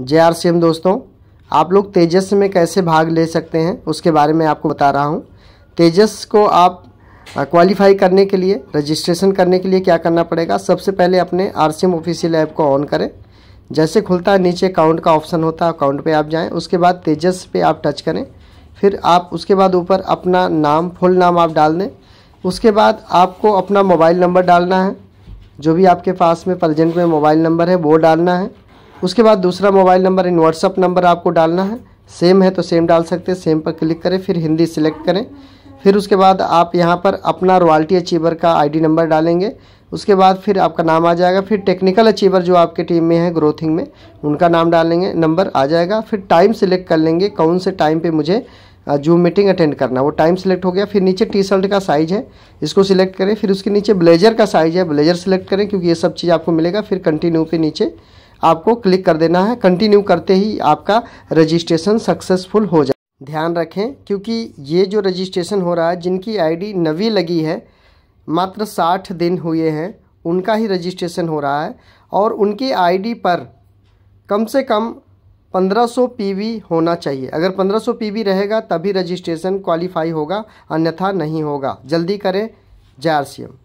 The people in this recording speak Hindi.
जे दोस्तों आप लोग तेजस में कैसे भाग ले सकते हैं उसके बारे में आपको बता रहा हूँ तेजस को आप क्वालिफाई करने के लिए रजिस्ट्रेशन करने के लिए क्या करना पड़ेगा सबसे पहले अपने आर सी ऑफिशियल ऐप को ऑन करें जैसे खुलता है नीचे अकाउंट का ऑप्शन होता है अकाउंट पे आप जाएं उसके बाद तेजस पे आप टच करें फिर आप उसके बाद ऊपर अपना नाम फुल नाम आप डाल दें उसके बाद आपको अपना मोबाइल नंबर डालना है जो भी आपके पास में प्रजेंट में मोबाइल नंबर है वो डालना है उसके बाद दूसरा mobile number in WhatsApp number आपको डालना है सेम है तो सेम डाल सकते हैं सेम पर क्लिक करें फिर हिंदी सिलेक्ट करें फिर उसके बाद आप यहाँ पर अपना रॉयल्टी अचीवर का आईडी नंबर डालेंगे उसके बाद फिर आपका नाम आ जाएगा फिर टेक्निकल अचीवर जो आपके टीम में है ग्रोथिंग में उनका नाम डालेंगे नंबर आ जाएगा फिर टाइम सिलेक्ट कर लेंगे कौन से टाइम पे मुझे जूम मीटिंग अटेंड करना वो टाइम सिलेक्ट हो गया फिर नीचे टी शर्ट का साइज़ है इसको सिलेक्ट करें फिर उसके नीचे ब्लेजर का साइज़ है ब्लेजर सिलेक्ट करें क्योंकि ये सब चीज़ आपको मिलेगा फिर कंटिन्यू पे नीचे आपको क्लिक कर देना है कंटिन्यू करते ही आपका रजिस्ट्रेशन सक्सेसफुल हो जाए ध्यान रखें क्योंकि ये जो रजिस्ट्रेशन हो रहा है जिनकी आईडी नवी लगी है मात्र साठ दिन हुए हैं उनका ही रजिस्ट्रेशन हो रहा है और उनकी आईडी पर कम से कम 1500 पीवी होना चाहिए अगर 1500 पीवी रहेगा तभी रजिस्ट्रेशन क्वालिफाई होगा अन्यथा नहीं होगा जल्दी करें जय आर